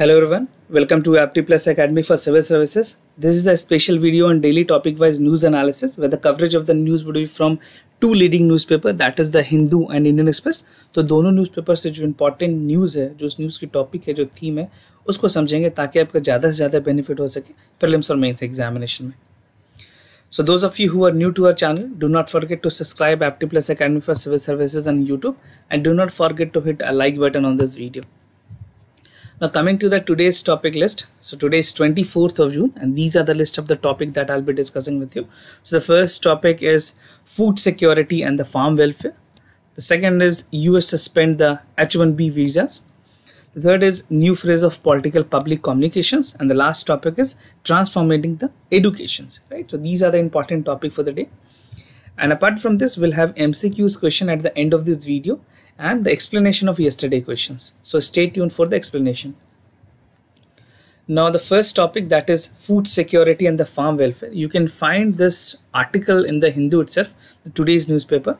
Hello everyone, welcome to APT Plus Academy for Civil Services. This is a special video on daily topic-wise news analysis where the coverage of the news would be from two leading newspaper that is the Hindu and Indian Express तो दोनों newspaper से जो important news है जो उस news की topic है जो थीम है उसको समझेंगे ताकि आपका ज़्यादा से ज़्यादा बेनिफिट हो सके प्रिलिम्स और मेंस एग्जामिनेशन में So those of you who are new to our channel, do not forget to subscribe AptiPlus Academy for Civil Services on YouTube and do not forget to hit a like button on this video. Now coming to the today's topic list. So today is 24th of June and these are the list of the topic that I'll be discussing with you. So the first topic is food security and the farm welfare. The second is US suspend the H-1B visas. The third is new phase of political public communications and the last topic is transforming the educations, right? So these are the important topic for the day. And apart from this, we'll have MCQs question at the end of this video and the explanation of yesterday questions. So stay tuned for the explanation. Now the first topic that is food security and the farm welfare. You can find this article in the Hindu itself, today's newspaper.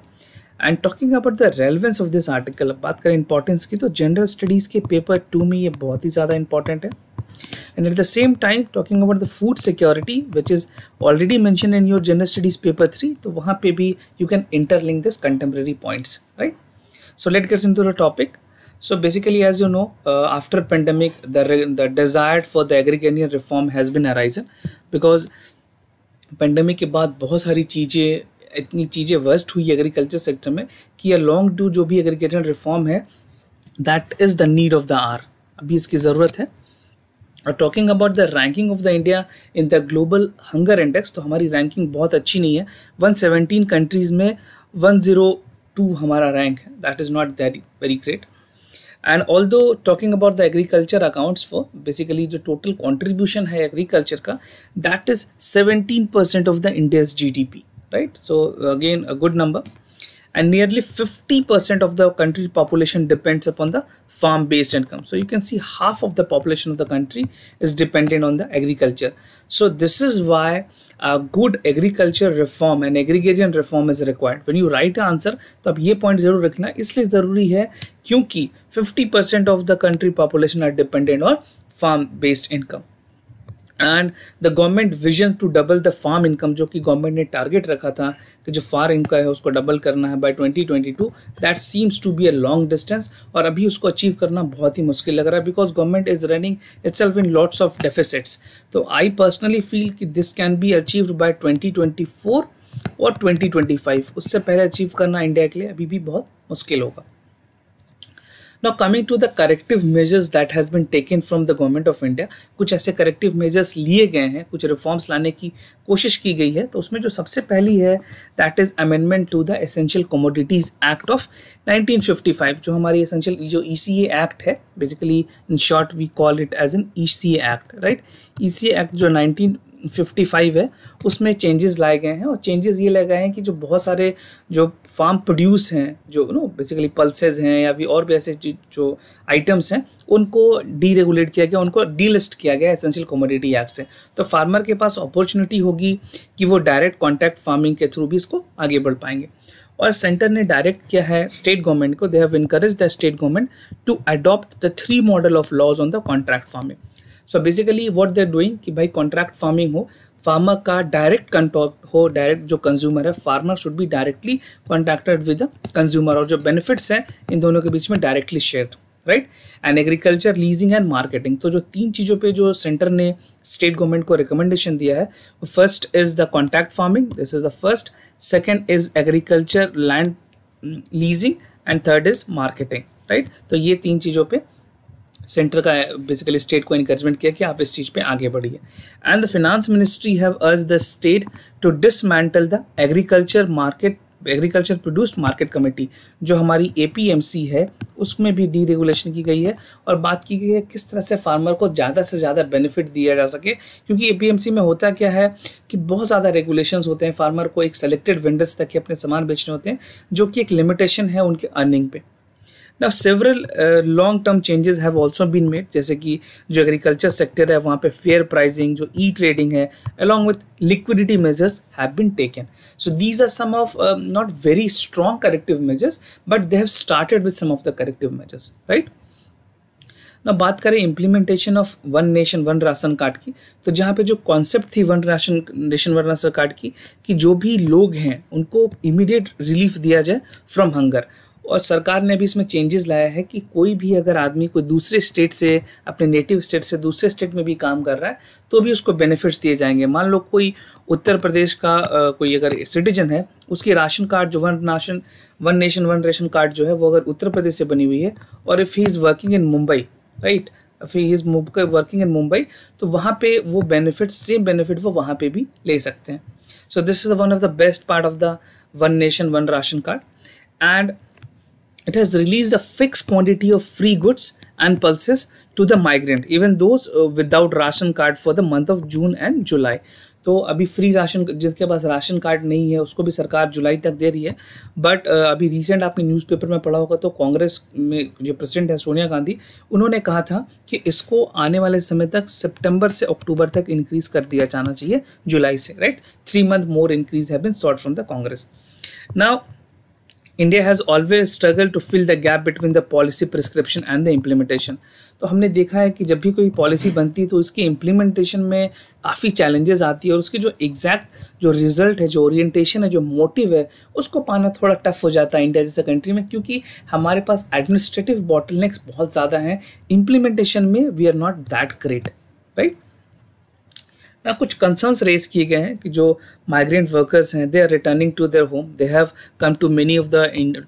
And talking about the relevance of this article, baat kar importance ki toh, gender studies ke paper to me ye bahut hi zyada important And at the same time, talking about the food security, which is already mentioned in your gender studies paper 3, so you can interlink this contemporary points, right? so let's get into the topic so basically as you know uh, after pandemic the, the desire for the agrarian reform has been arisen because pandemic के बाद बहुत सारी चीज़ें इतनी चीज़ें worst हुई agriculture sector में कि ये लॉन्ग टू जो भी एग्रीकल्चर रिफॉर्म है that is the need of the hour अभी इसकी ज़रूरत है और talking about the ranking of the India in the global hunger index तो हमारी रैंकिंग बहुत अच्छी नहीं है 117 कंट्रीज़ में two hamara rank that is not that very great and although talking about the agriculture accounts for basically the total contribution high agriculture ka that is 17% of the india's gdp right so again a good number and nearly 50% of the country population depends upon the farm-based income. So you can see half of the population of the country is dependent on the agriculture. So this is why a good agriculture reform and agrarian reform is required. When you write answer, तो आप ये point जरूर रखना इसलिए ज़रूरी है 50% of the country population are dependent on farm-based income. And the government vision to double the farm income जो कि गवर्नमेंट ने टारगेट रखा था कि जो फार्म इनकम है उसको डबल करना है by twenty twenty two that seems to be a long distance और अभी उसको अचीव करना बहुत ही मुश्किल लग रहा है because government is running self in lots of deficits तो आई पर्सनली फील कि this can be achieve by twenty twenty four और ट्वेंटी ट्वेंटी फाइव उससे पहले अचीव करना इंडिया के लिए अभी भी बहुत मुश्किल होगा now coming to the corrective measures that has been taken from the government of India कुछ ऐसे करेक्टिव मेजर्स लिए गए हैं कुछ रिफॉर्म्स लाने की कोशिश की गई है तो उसमें जो सबसे पहली है that is amendment to the essential commodities act of 1955 जो हमारी एसेंशियल जो ई e एक्ट है basically in short we call it as an E C act right E C act जो नाइनटीन फिफ्टी फाइव है उसमें changes लाए गए हैं और चेंजेस ये लाए गए हैं कि जो बहुत सारे जो फार्म प्रोड्यूस हैं जो नो बेसिकली पल्सेज हैं या भी और भी ऐसे जो आइटम्स हैं उनको डीरेगुलेट किया गया उनको डीलिस्ट किया गया एसेंशियल कमोडिटी एक्ट से तो फार्मर के पास अपॉर्चुनिटी होगी कि वो डायरेक्ट कॉन्टैक्ट फार्मिंग के थ्रू भी इसको आगे बढ़ पाएंगे और सेंटर ने डायरेक्ट किया है स्टेट गवर्नमेंट को they have encourage the state government to adopt the three model of laws on the contract farming so basically what they are doing कि भाई कॉन्ट्रैक्ट फार्मिंग हो फार्मर का डायरेक्ट कॉन्टैक्ट हो direct जो consumer है farmer should be directly contacted with the consumer और जो benefits हैं इन दोनों के बीच में directly share right and agriculture leasing and marketing तो जो तीन चीज़ों पे जो सेंटर ने स्टेट गवर्नमेंट को रिकमेंडेशन दिया है first is the contact farming this is the first second is agriculture land leasing and third is marketing right तो ये तीन चीज़ों पर सेंटर का बेसिकली स्टेट को इंकरेजमेंट किया कि आप इस चीज़ पे आगे बढ़िए and the finance ministry have urge the state to dismantle the agriculture market agriculture produced market committee जो हमारी ए है उसमें भी डीरेगुलेशन की गई है और बात की गई है किस तरह से फार्मर को ज़्यादा से ज़्यादा बेनिफिट दिया जा सके क्योंकि ए में होता क्या है कि बहुत ज़्यादा रेगुलेशंस होते हैं फार्मर को एक सेलेक्टेड वेंडर्स तक ही अपने सामान बेचने होते हैं जो कि एक लिमिटेशन है उनके अर्निंग पे ना several long term changes have also been made जैसे कि जो एग्रीकल्चर सेक्टर है वहाँ पे फेयर प्राइजिंग जो ई ट्रेडिंग है along with liquidity measures have been taken so these are some of not very strong corrective measures but they have started with some of the corrective measures right ना बात करें implementation of one nation one ration card की तो जहाँ पे जो concept थी one ration nation one ration card की कि जो भी लोग हैं उनको इमीडिएट रिलीफ दिया जाए फ्रॉम हंगर और सरकार ने भी इसमें चेंजेस लाया है कि कोई भी अगर आदमी कोई दूसरे स्टेट से अपने नेटिव स्टेट से दूसरे स्टेट में भी काम कर रहा है तो भी उसको बेनिफिट्स दिए जाएंगे मान लो कोई उत्तर प्रदेश का आ, कोई अगर सिटीजन है उसकी राशन कार्ड जो one ration one nation one ration card जो है वो अगर उत्तर प्रदेश से बनी हुई है और if he is working in Mumbai right फिर he is working in Mumbai तो वहाँ पर वो बेनिफिट सेम बेनिफिट वो वहाँ पर भी ले सकते हैं so this is one of the best part of the one nation one ration card and it has released a fixed quantity of free goods and pulses to the migrant even those uh, without ration card for the month of june and july तो अभी free ration जिसके पास ration card नहीं है उसको भी सरकार जुलाई तक दे रही है बट uh, अभी रिसेंट आपने न्यूज़पेपर में पढ़ा होगा तो कांग्रेस में जो प्रेसिडेंट है सोनिया गांधी उन्होंने कहा था कि इसको आने वाले समय तक सितंबर से अक्टूबर तक इंक्रीज़ कर दिया जाना चाहिए जुलाई से right three month more increase है Congress now India has always struggle to fill the gap between the policy prescription and the implementation तो हमने देखा है कि जब भी कोई पॉलिसी बनती है तो उसकी इम्प्लीमेंटेशन में काफ़ी चैलेंजेस आती है और उसके जो एग्जैक्ट जो रिजल्ट है जो ओरिएंटेशन है जो मोटिव है उसको पाना थोड़ा टफ हो जाता है इंडिया जैसे कंट्री में क्योंकि हमारे पास एडमिनिस्ट्रेटिव बॉटलनेक्स बहुत ज़्यादा हैं इम्प्लीमेंटेशन में we are not that great right यहाँ कुछ कंसर्न्स रेज किए गए हैं कि जो माइग्रेंट वर्कर्स हैं they are returning to their home they have come to many of the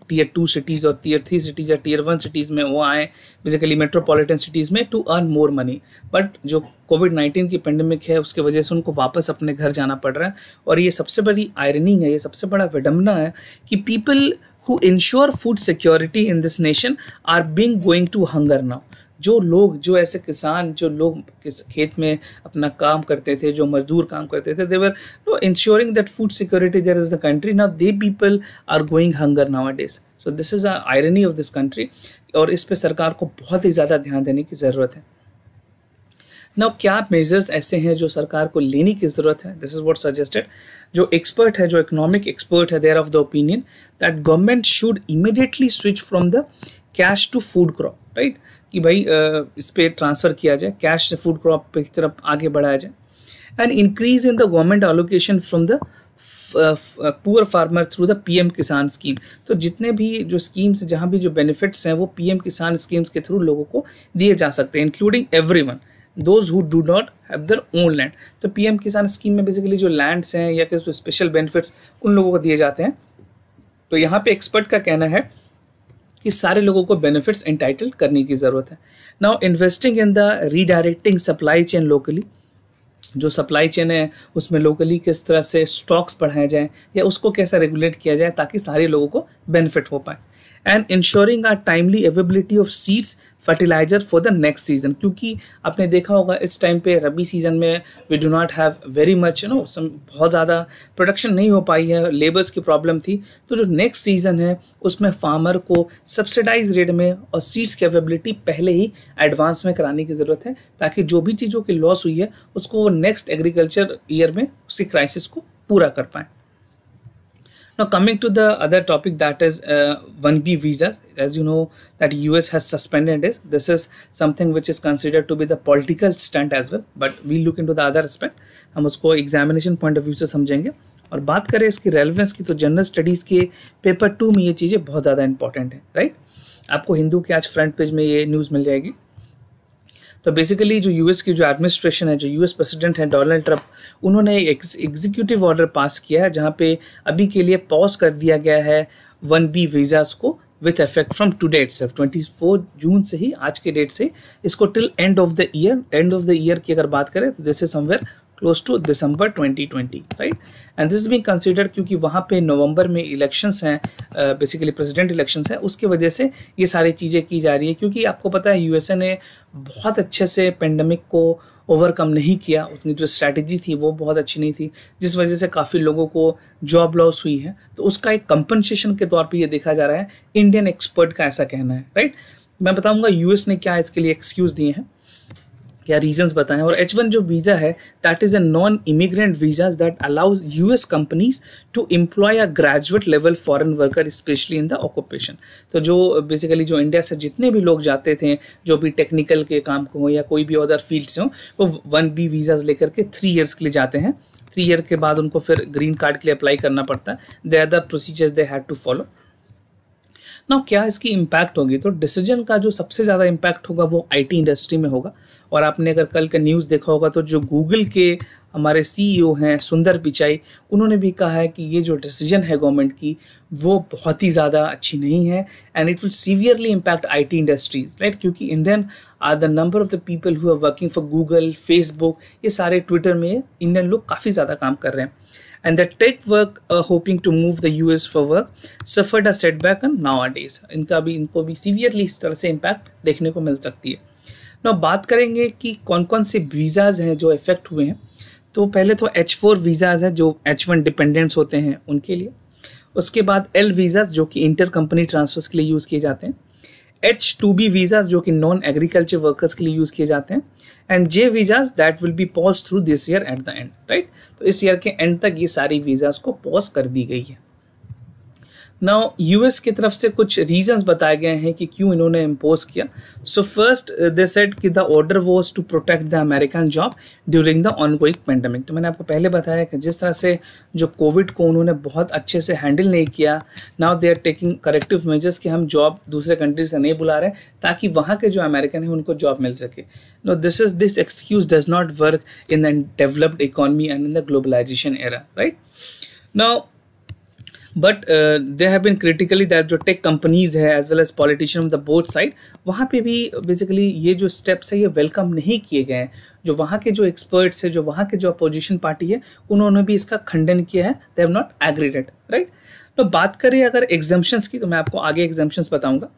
tier two cities और टीयर थ्री सिटीज़ या टीयर वन सिटीज़ में वो आए बेसिकली मेट्रोपॉलिटन सिटीज़ में to earn more money but जो covid nineteen की pandemic है उसकी वजह से उनको वापस अपने घर जाना पड़ रहा है और ये सबसे बड़ी आयरनिंग है ये सबसे बड़ा विडम्बना है कि people who ensure food security in this nation are being going to hunger now जो लोग जो ऐसे किसान जो लोग खेत में अपना काम करते थे जो मजदूर काम करते थे they were no ensuring that food security there is the country now the people are going hunger nowadays so this is a irony of this country और इस पर सरकार को बहुत ही ज़्यादा ध्यान देने की ज़रूरत है ना क्या मेजर्स ऐसे हैं जो सरकार को लेने की ज़रूरत है दिस इज़ वॉट सजेस्टेड जो एक्सपर्ट है जो इकोनॉमिक एक्सपर्ट है they're of the opinion that government should immediately switch from the cash to food crop right कि भाई इस पर ट्रांसफ़र किया जाए कैश फूड क्रॉप की तरफ आगे बढ़ाया जाए and increase in the government allocation from the poor farmer through the PM Kisan scheme तो जितने भी जो स्कीम्स जहाँ भी जो बेनिफिट्स हैं वो पीएम किसान स्कीम्स के थ्रू लोगों को दिए जा सकते हैं including everyone those who do not have their own land तो एम किसान स्कीम में बेसिकली जो लैंड्स हैं या फिर स्पेशल बेनिफिट्स उन लोगों को दिए जाते हैं तो यहाँ पे एक्सपर्ट का कहना है कि सारे लोगों को बेनिफिट्स एंटाइटल करने की ज़रूरत है now investing in the redirecting supply chain locally जो सप्लाई चेन है उसमें लोकली किस तरह से स्टॉक्स बढ़ाए जाएँ या उसको कैसे रेगुलेट किया जाए ताकि सारे लोगों को बेनिफिट हो पाए and ensuring our timely availability of seeds fertiliser for the next season क्योंकि आपने देखा होगा इस टाइम पे रबी सीज़न में we do not have very much you know some बहुत ज़्यादा प्रोडक्शन नहीं हो पाई है लेबर्स की प्रॉब्लम थी तो जो नेक्स्ट सीज़न है उसमें फार्मर को सब्सिडाइज रेट में और सीड्स की अवेबिलिटी पहले ही एडवांस में कराने की ज़रूरत है ताकि जो भी चीज़ों की लॉस हुई है उसको वो नेक्स्ट एग्रीकल्चर ईयर में उसी क्राइसिस को पूरा कर पाएँ Now coming to the other topic that is uh, 1B visas, as you know that US has suspended this. This is something which is considered to be the political stunt as well. But we look into the other aspect. हम उसको examination point of view से समझेंगे और बात करें इसकी relevance की तो जनरल स्टडीज़ के पेपर टू में ये चीज़ें बहुत ज़्यादा इंपॉर्टेंट है राइट आपको हिंदू के आज फ्रंट पेज में ये न्यूज़ मिल जाएगी तो बेसिकली जो यूएस की जो एडमिनिस्ट्रेशन है जो यूएस प्रेसिडेंट हैं डोनाल्ड ट्रंप उन्होंने एक एग्जीक्यूटिव ऑर्डर पास किया है जहाँ पे अभी के लिए पॉज कर दिया गया है वन बी वीज़ाज़ को with effect from to itself twenty four June से ही आज के डेट से इसको till end of the year end of the year की अगर बात करें तो जैसे somewhere close to December 2020 right and this being considered क्योंकि वहाँ पे नवंबर में इलेक्शंस हैं बेसिकली प्रेसिडेंट इलेक्शंस हैं उसकी वजह से ये सारी चीज़ें की जा रही है क्योंकि आपको पता है यूएसए ने बहुत अच्छे से पेंडेमिक को ओवरकम नहीं किया उतनी जो स्ट्रैटेजी थी वो बहुत अच्छी नहीं थी जिस वजह से काफ़ी लोगों को जॉब लॉस हुई है तो उसका एक कंपनसेशन के तौर पे ये देखा जा रहा है इंडियन एक्सपर्ट का ऐसा कहना है राइट मैं बताऊंगा यूएस ने क्या इसके लिए एक्सक्यूज़ दिए हैं या रीजंस बताएं और एच वन जो वीज़ा है that is a non immigrant visa that allows U S companies to employ a graduate level foreign worker specially in the occupation तो जो बेसिकली जो इंडिया से जितने भी लोग जाते थे जो भी टेक्निकल के काम को हों या कोई भी अदर फील्ड से हों वो वन बी वीज़ाज लेकर के थ्री ईयर्स के लिए जाते हैं थ्री ईयर के बाद उनको फिर ग्रीन कार्ड के लिए अप्लाई करना पड़ता है they are the procedures they had to follow ना क्या इसकी इम्पैक्ट होगी तो डिसीजन का जो सबसे ज़्यादा इम्पैक्ट होगा वो आईटी इंडस्ट्री में होगा और आपने अगर कल का न्यूज़ देखा होगा तो जो गूगल के हमारे सीईओ e हैं सुंदर पिचाई उन्होंने भी कहा है कि ये जो डिसीजन है गवर्नमेंट की वो बहुत ही ज़्यादा अच्छी नहीं है and it will severely impact I industries right क्योंकि Indian are the number of the people who are working for Google Facebook ये सारे ट्विटर में इंडियन लोग काफ़ी ज़्यादा काम कर रहे हैं and the tech work uh, hoping to move the US forward suffered a setback and nowadays इनका भी इनको भी सीवियरली इस तरह से इम्पैक्ट देखने को मिल सकती है ना बात करेंगे कि कौन कौन से वीज़ाज हैं जो इफ़ेक्ट हुए हैं तो पहले तो एच फोर वीज़ाज हैं जो एच वन डिपेंडेंट्स होते हैं उनके लिए उसके बाद एल वीज़ाज जो कि इंटर कंपनी ट्रांसफर्स के लिए यूज़ किए जाते हैं एच टू बी वीज़ा जो कि नॉन एग्रीकल्चर वर्कर्स के लिए यूज़ किए जाते हैं and J visas that will be pause through this year at the end right तो इस ईयर के एंड तक ये सारी वीज़ाज को पॉज कर दी गई है ना यूएस की तरफ से कुछ रीजंस बताए गए हैं कि क्यों इन्होंने इम्पोज किया सो फर्स्ट दे सेट कि the order was to protect the American job during the ongoing pandemic तो मैंने आपको पहले बताया कि जिस तरह से जो कोविड को उन्होंने बहुत अच्छे से हैंडल नहीं किया now they are taking corrective measures कि हम जॉब दूसरे कंट्री से नहीं बुला रहे ताकि वहाँ के जो अमेरिकन हैं उनको जॉब मिल सके no this is this excuse does not work in the developed economy and in the globalisation era right now but they have been critically that जो टेक कंपनीज है as well as politician of the both side वहाँ पे भी basically ये जो steps है ये welcome नहीं किए गए हैं जो वहाँ के जो एक्सपर्ट्स है जो वहाँ के जो अपोजिशन पार्टी है उन्होंने भी इसका खंडन किया है they have not agreed right तो बात करें अगर एग्जाम्शंस की तो मैं आपको आगे एग्जाम्शंस बताऊंगा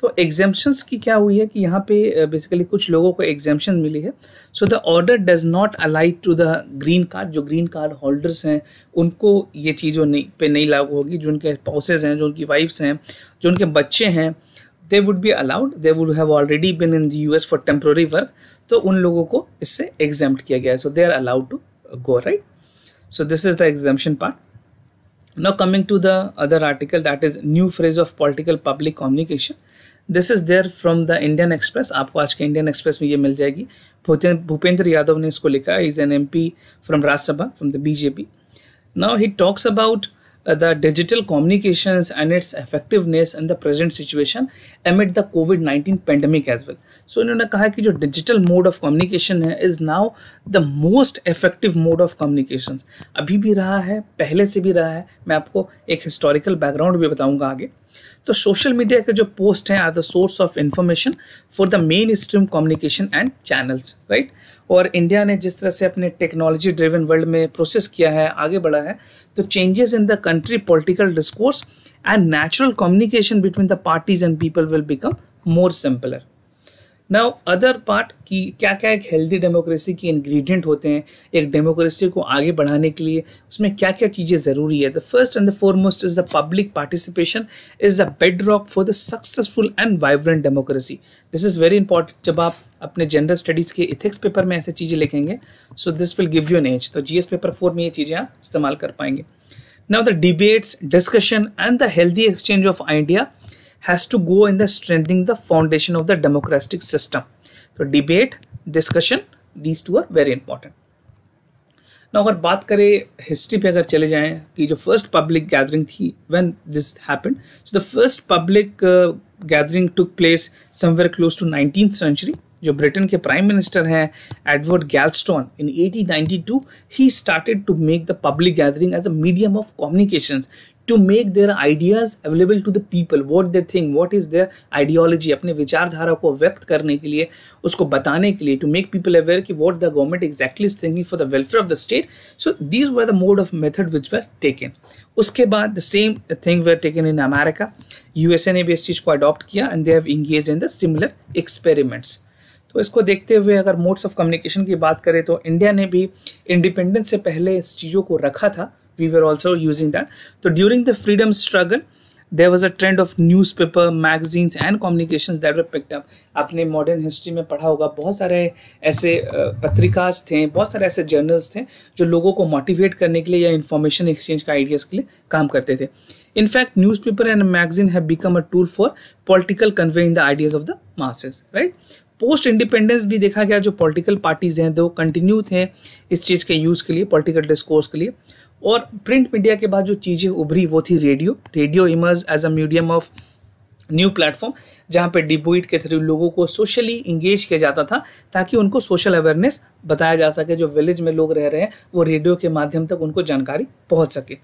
तो एग्जेपन्स की क्या हुई है कि यहाँ पे बेसिकली कुछ लोगों को एग्जाम्शन मिली है so the order does not allied to the green card जो ग्रीन कार्ड होल्डर्स हैं उनको ये चीज़ों नहीं पे नहीं लागू होगी जो उनके पाउसेज हैं जो उनकी वाइफ्स हैं जो उनके बच्चे हैं they would be allowed they would have already been in the U S for temporary work तो उन लोगों को इससे एग्जाम्प्ट किया गया है so they are allowed to go right so this is the exemption part Now coming to the other article that is new phrase of political public communication. This is their from the Indian Express आपको आज के Indian express में ये मिल जाएगी भूपेंद्र यादव ने इसको लिखा is an M P from Rajya Sabha from the BJP now he talks about the uh, digital communications and its effectiveness in the present situation amid the Covid nineteen pandemic as well so इन्होंने कहा कि जो digital mode of communication है is now the most effective mode of communication अभी भी रहा है पहले से भी रहा है मैं आपको एक हिस्टोरिकल बैकग्राउंड भी बताऊँगा आगे तो सोशल मीडिया के जो पोस्ट हैं are the source of information for the main stream communication and channels right और इंडिया ने जिस तरह से अपने टेक्नोलॉजी ड्रिवन वर्ल्ड में प्रोसेस किया है आगे बढ़ा है तो changes in the country political discourse and natural communication between the parties and people will become more simpler now other part कि क्या क्या एक हेल्दी डेमोक्रेसी के इंग्रेडिएंट होते हैं एक डेमोक्रेसी को आगे बढ़ाने के लिए उसमें क्या क्या चीज़ें ज़रूरी है the first and the foremost is the public participation is the bed rock for the successful and vibrant democracy this is very important जब आप अपने जनरल स्टडीज़ के इथिक्स पेपर में ऐसे चीज़ें लिखेंगे so this will give you an edge to G paper four में ये चीज़ें आप इस्तेमाल कर पाएंगे now the debates discussion and the healthy exchange of idea has to go in the strengthening the foundation of the democratic system. So debate, discussion, these two are very important. Now, if we talk about history, if we talk the first public gathering, when this happened, so the first public uh, gathering took place somewhere close to 19th century. जो Britain के prime minister Edward Galston. In 1892 he started to make the public gathering as a medium of communications. To make their ideas available to the people what they think what is their ideology अपने विचारधारा को व्यक्त करने के लिए उसको बताने के लिए टू मेक पीपल अवेयर कि what the government exactly is thinking for the welfare of the state so these were the mode of method which were taken उसके बाद the same thing were taken in America U S A ने भी इस चीज़ को adopt किया and they have engage in the similar experiments तो इसको देखते हुए अगर मोड्स ऑफ कम्युनिकेशन की बात करें तो इंडिया ने भी इंडिपेंडेंस से पहले इस चीज़ों को रखा था we were also using that so during the freedom struggle there was a trend of newspaper magazines and communications that were picked up आपने मॉडर्न हिस्ट्री में पढ़ा होगा बहुत सारे ऐसे पत्रिकाज थे बहुत सारे ऐसे जर्नल्स थे जो लोगों को मोटिवेट करने के लिए या इन्फॉर्मेशन एक्सचेंज का आइडियाज़ के लिए काम करते थे in fact newspaper and magazine have become a tool for political conveying the ideas of the masses right post independence भी देखा गया जो पॉलिटिकल पार्टीज हैं दो कंटिन्यू थे इस चीज़ के यूज़ के लिए पॉलिटिकल डिस्कोर्स के लिए और प्रिंट मीडिया के बाद जो चीज़ें उभरी वो थी radio radio emerge as a medium of new platform जहाँ पे डिबोइट के थ्रू लोगों को सोशली इंगेज किया जाता था ताकि उनको सोशल अवेयरनेस बताया जा सके जो विलेज में लोग रह रहे हैं वो रेडियो के माध्यम तक उनको जानकारी पहुँच सके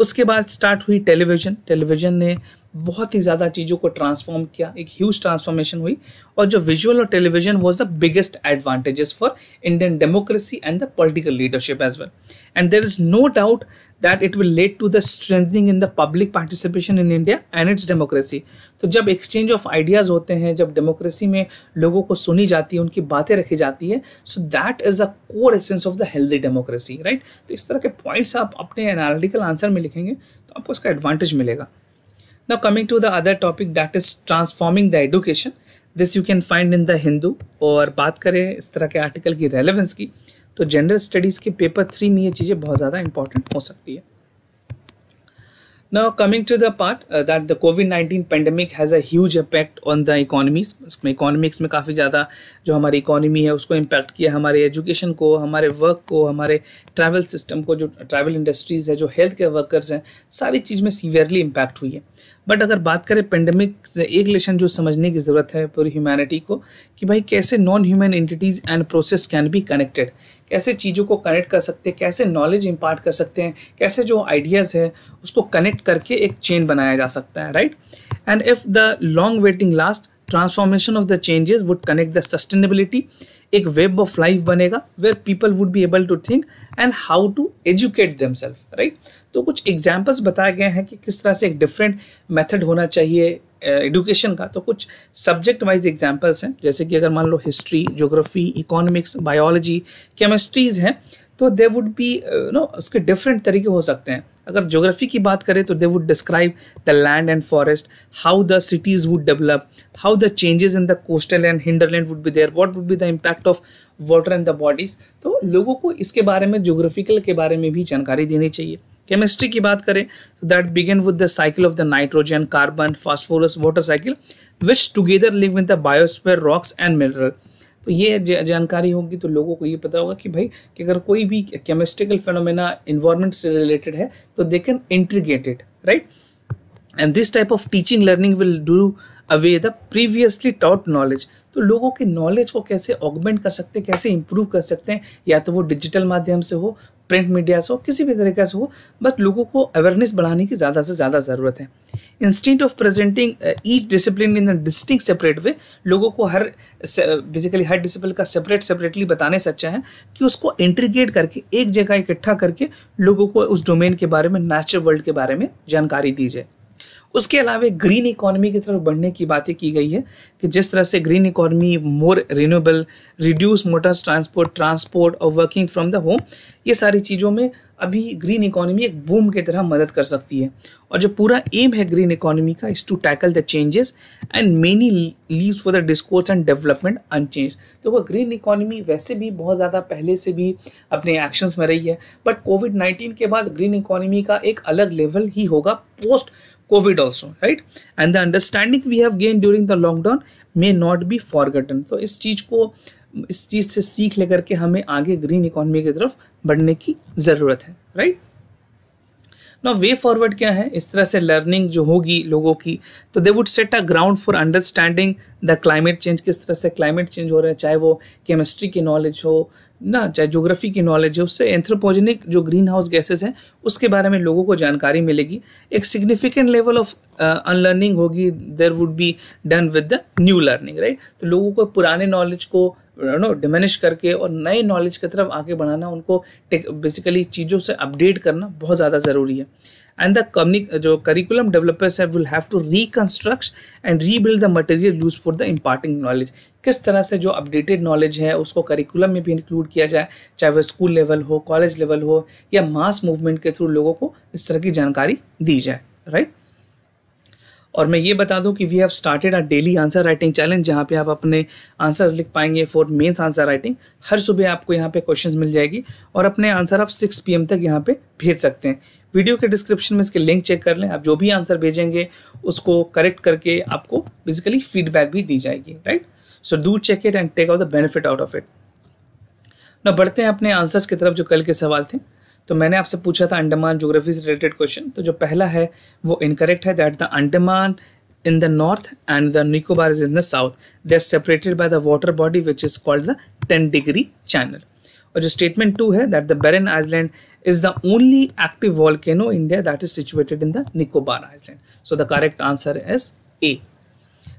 उसके बाद स्टार्ट हुई टेलीविज़न टेलीविज़न ने बहुत ही ज़्यादा चीज़ों को ट्रांसफॉर्म किया एक ह्यूज ट्रांसफॉर्मेशन हुई और जो विजुअल और television was the biggest advantages for Indian democracy and the political leadership as well and there is no doubt that it will lead to the strengthening in the public participation in India and its democracy. तो जब exchange of ideas होते हैं जब democracy में लोगों को सुनी जाती है उनकी बातें रखी जाती है so that is the core essence of the healthy democracy, right? तो इस तरह के points आप अपने analytical answer में लिखेंगे तो आपको इसका advantage मिलेगा Now coming to the other topic that is transforming the education. This you can find in the Hindu और बात करें इस तरह के article की relevance की तो जनरल स्टडीज़ के पेपर थ्री में ये चीज़ें बहुत ज़्यादा इंपॉर्टेंट हो सकती है now coming to the part that the covid covid pandemic has has a huge impact on economics में काफ़ी ज़्यादा जो हमारी इकोनॉमी है उसको इम्पैक्ट किया हमारे एजुकेशन को हमारे वर्क को हमारे ट्रैवल सिस्टम को जो ट्रैवल इंडस्ट्रीज़ है जो हेल्थ केयर वर्कर्स हैं सारी चीज़ में सीवियरली इम्पैक्ट हुई है बट अगर बात करें पेंडेमिक से एक लेसन जो समझने की ज़रूरत है पूरी ह्यूमैनिटी को कि भाई कैसे non human entities and process can be connected कैसे चीज़ों को कनेक्ट कर सकते हैं कैसे नॉलेज इम्पार्ट कर सकते हैं कैसे जो आइडियाज़ है उसको कनेक्ट करके एक चेन बनाया जा सकता है right and if the long waiting last transformation of the changes would connect the sustainability एक वेब ऑफ लाइफ बनेगा where people would be able to think and how to educate them right तो कुछ examples बताए गए हैं कि किस तरह से एक डिफरेंट मेथड होना चाहिए एडुकेशन का तो कुछ सब्जेक्ट वाइज एग्जाम्पल्स हैं जैसे कि अगर मान लो history geography economics biology chemistries हैं तो दे वुड बी नो उसके डिफरेंट तरीके हो सकते हैं अगर ज्योग्राफी की बात करें तो they would describe the land and forest how the cities would develop how the changes in the coastal and hinterland would be there what would be the impact of water and the bodies तो लोगों को इसके बारे में geographical के बारे में भी जानकारी देनी चाहिए केमिस्ट्री की बात करें तो that began with the cycle of the nitrogen carbon phosphorus water cycle which together live in the biosphere rocks and mineral तो ये जानकारी होगी तो लोगों को ये पता होगा कि भाई कि अगर कोई भी केमिस्ट्रिकल फेनोमेना इन्वायरमेंट से रिलेटेड है तो they can integrated right and this type of teaching learning will do away the previously taught knowledge तो लोगों के नॉलेज को कैसे ऑगमेंट कर सकते हैं कैसे इम्प्रूव कर सकते हैं या तो वो डिजिटल माध्यम से हो प्रिंट मीडिया से हो किसी भी तरीके से हो बट लोगों को अवेयरनेस बढ़ाने की ज़्यादा से ज़्यादा ज़रूरत है instead of presenting each discipline in distinct separate way लोगों को हर बेसिकली हर डिसिप्लिन का सेपरेट सेपरेटली बताने से अच्छा है कि उसको इंट्रीगेट करके एक जगह इकट्ठा करके लोगों को उस डोमेन के बारे में नेचुरल वर्ल्ड के बारे में जानकारी दी जाए उसके अलावा ग्रीन इकोनॉमी की तरफ बढ़ने की बातें की गई है कि जिस तरह से green economy more renewable reduce motors transport transport और वर्किंग फ्रॉम द होम ये सारी चीज़ों में अभी ग्रीन इकोनॉमी एक बूम की तरह मदद कर सकती है और जो पूरा एम है ग्रीन इकोनॉमी का is to tackle the changes and many leaves for the discourse and development unchange देखो ग्रीन इकोनॉमी वैसे भी बहुत ज़्यादा पहले से भी अपने एक्शंस में रही है बट कोविड नाइन्टीन के बाद ग्रीन इकोनॉमी का एक अलग लेवल ही होगा post COVID also, right? And the understanding we have gained during the lockdown may not be forgotten. तो इस चीज़ को इस चीज़ से सीख लेकर के हमें आगे ग्रीन इकोनॉमी की तरफ बढ़ने की ज़रूरत है राइट ना वे फॉरवर्ड क्या है इस तरह से लर्निंग जो होगी लोगों की तो they would set a ground for understanding the climate change किस तरह से क्लाइमेट चेंज हो रहा है चाहे वो केमिस्ट्री की नॉलेज हो ना चाहे ज्योग्राफी की नॉलेज है उससे एंथ्रोपोजेनिक जो ग्रीन हाउस गैसेज हैं उसके बारे में लोगों को जानकारी मिलेगी एक सिग्निफिकेंट लेवल ऑफ अनलर्निंग होगी there would be done with the new learning right तो लोगों को पुराने नॉलेज को नो डिमेनिश करके और नए नॉलेज की तरफ आगे बढ़ाना उनको बेसिकली चीज़ों से अपडेट करना बहुत ज़्यादा ज़रूरी है and the curriculum developers will have to reconstruct and rebuild the material used for the imparting knowledge किस तरह से जो अपडेटेड नॉलेज है उसको करिकुलम में भी इंक्लूड किया जाए चाहे वह स्कूल लेवल हो कॉलेज लेवल हो या मास मूवमेंट के थ्रू लोगों को इस तरह की जानकारी दी जाए राइट right? और मैं ये बता दूं कि we have started our daily answer writing challenge जहाँ पे आप अपने आंसर्स लिख पाएंगे फॉर मेंस आंसर राइटिंग हर सुबह आपको यहाँ पे क्वेश्चंस मिल जाएगी और अपने आंसर आप 6 पीएम तक यहाँ पे भेज सकते हैं वीडियो के डिस्क्रिप्शन में इसके लिंक चेक कर लें आप जो भी आंसर भेजेंगे उसको करेक्ट करके आपको बेसिकली फीडबैक भी दी जाएगी right so do check it and take out the benefit out of it ना बढ़ते हैं अपने आंसर्स की तरफ जो कल के सवाल थे तो मैंने आपसे पूछा था अंडमान जोग्राफी से रिलेटेड क्वेश्चन तो जो पहला है वो इनकरेक्ट है that the Andaman in the north and the Nicobar is in the south they are separated by the water body which is called the ten degree channel और जो स्टेटमेंट टू है that the Barren Island is the only active volcano India that is situated in the Nicobar Island so the correct answer is a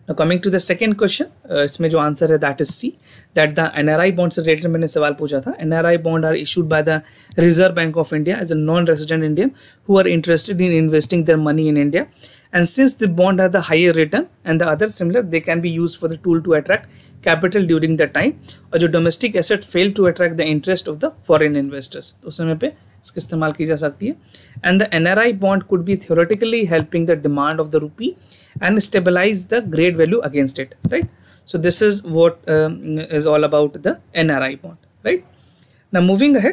now coming to the second question इसमें जो answer है that is C that the N R I bond से रिलेटेड मैंने सवाल पूछा था N R I bond are issued by the Reserve Bank of India as a non resident Indian who are interested in investing their money in India and since the bond are the higher return and the other similar they can be use for the tool to attract capital during the time और जो domestic asset fail to attract the interest of the foreign investors उस समय पर इसका इस्तेमाल की जा सकती है and the N R I bond could be theoretically helping the demand of the rupee and stabilize the great value against it right what is all about the N R I bond right ना moving now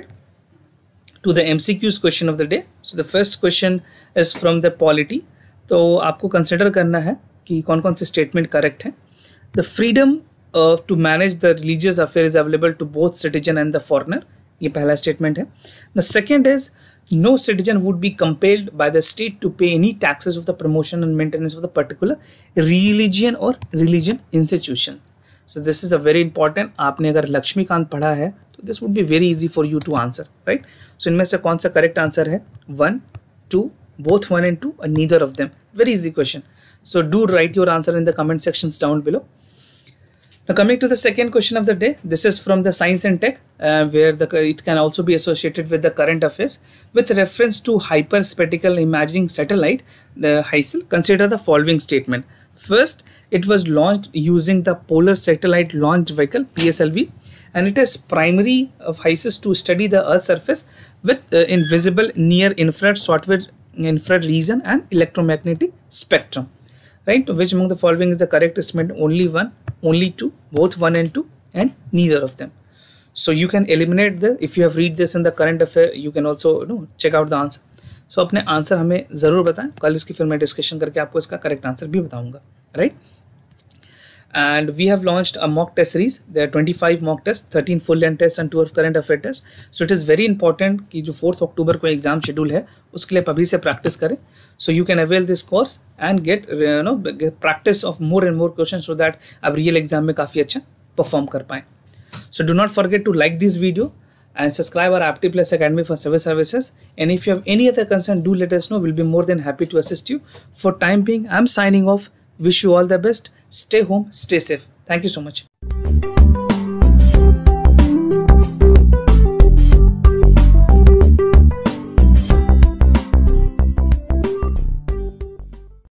to the M C Qs question of the day so the first question is from the polity तो आपको consider करना है कि कौन कौन से statement correct हैं the freedom to manage the religious affair is available to both citizen and the foreigner ये पहला स्टेटमेंट है the second is no citizen would be compelled by the state to pay any taxes of the promotion and maintenance of the particular religion और religion institution so this is a very important आपने अगर लक्ष्मीकांत पढ़ा है तो this would be very easy for you to answer right so इनमें से कौन सा करेक्ट आंसर है one two both one and two neither of them very easy question so do write your answer in the comment section down below Now coming to the second question of the day, this is from the science and tech uh, where the, it can also be associated with the current affairs. With reference to hyperspectral imaging satellite, the HISEL, consider the following statement. First, it was launched using the Polar Satellite Launch Vehicle PSLV and it is primary of HISIS to study the Earth surface with uh, invisible near infrared shortwave infrared region and electromagnetic spectrum right which among the following is the correct statement only one only two both one and two and neither of them so you can eliminate the if you have read this in the current affair you can also you know check out the answer so, apne answer hame zarur bataye kal iski film mein discussion karke aapko iska correct answer bhi bataunga right? and we have launched a mock test series there are 25 mock tests 13 full length tests, and of current affair tests. so it is very important कि जो 4th october को exam schedule है उसके लिए आप अभी practice practice So you can avail this course and get get you know practice of more and more question so that आप real exam में काफ़ी अच्छा परफॉर्म कर पाएँ so do not forget and subscribe our Apti Plus Academy for service services. And if you have any other concern, do let us know. We'll be more than happy to assist you. For time being, I'm signing off. Wish you all the best. Stay home, stay safe. Thank you so much.